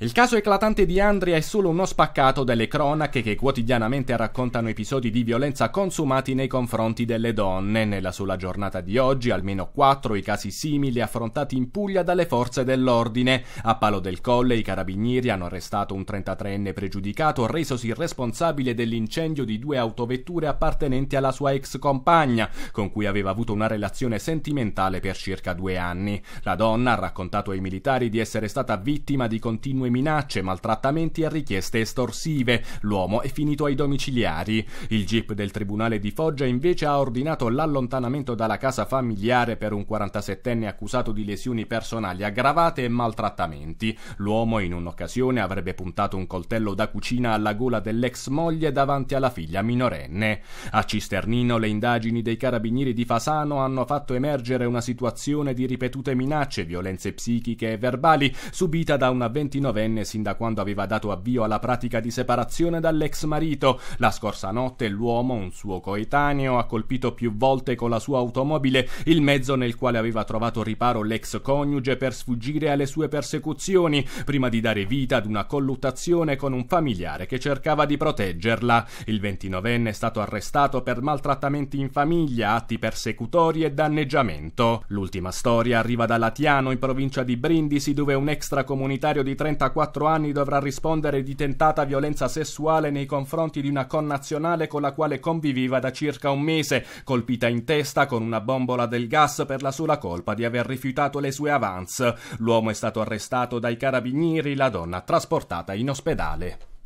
Il caso eclatante di Andria è solo uno spaccato delle cronache che quotidianamente raccontano episodi di violenza consumati nei confronti delle donne. Nella sola giornata di oggi almeno quattro i casi simili affrontati in Puglia dalle forze dell'ordine. A Palo del Colle i carabinieri hanno arrestato un 33enne pregiudicato resosi responsabile dell'incendio di due autovetture appartenenti alla sua ex compagna, con cui aveva avuto una relazione sentimentale per circa due anni. La donna ha raccontato ai militari di essere stata vittima di continue continue minacce, maltrattamenti e richieste estorsive. L'uomo è finito ai domiciliari. Il GIP del Tribunale di Foggia invece ha ordinato l'allontanamento dalla casa familiare per un 47enne accusato di lesioni personali aggravate e maltrattamenti. L'uomo in un'occasione avrebbe puntato un coltello da cucina alla gola dell'ex moglie davanti alla figlia minorenne. A Cisternino le indagini dei carabinieri di Fasano hanno fatto emergere una situazione di ripetute minacce, violenze psichiche e verbali subita da una 29 venne sin da quando aveva dato avvio alla pratica di separazione dall'ex marito. La scorsa notte l'uomo, un suo coetaneo, ha colpito più volte con la sua automobile il mezzo nel quale aveva trovato riparo l'ex coniuge per sfuggire alle sue persecuzioni, prima di dare vita ad una colluttazione con un familiare che cercava di proteggerla. Il 29enne è stato arrestato per maltrattamenti in famiglia, atti persecutori e danneggiamento. L'ultima storia arriva da Latiano, in provincia di Brindisi, dove un extracomunitario di 30 a quattro anni dovrà rispondere di tentata violenza sessuale nei confronti di una connazionale con la quale conviveva da circa un mese, colpita in testa con una bombola del gas per la sola colpa di aver rifiutato le sue avance. L'uomo è stato arrestato dai carabinieri, la donna trasportata in ospedale.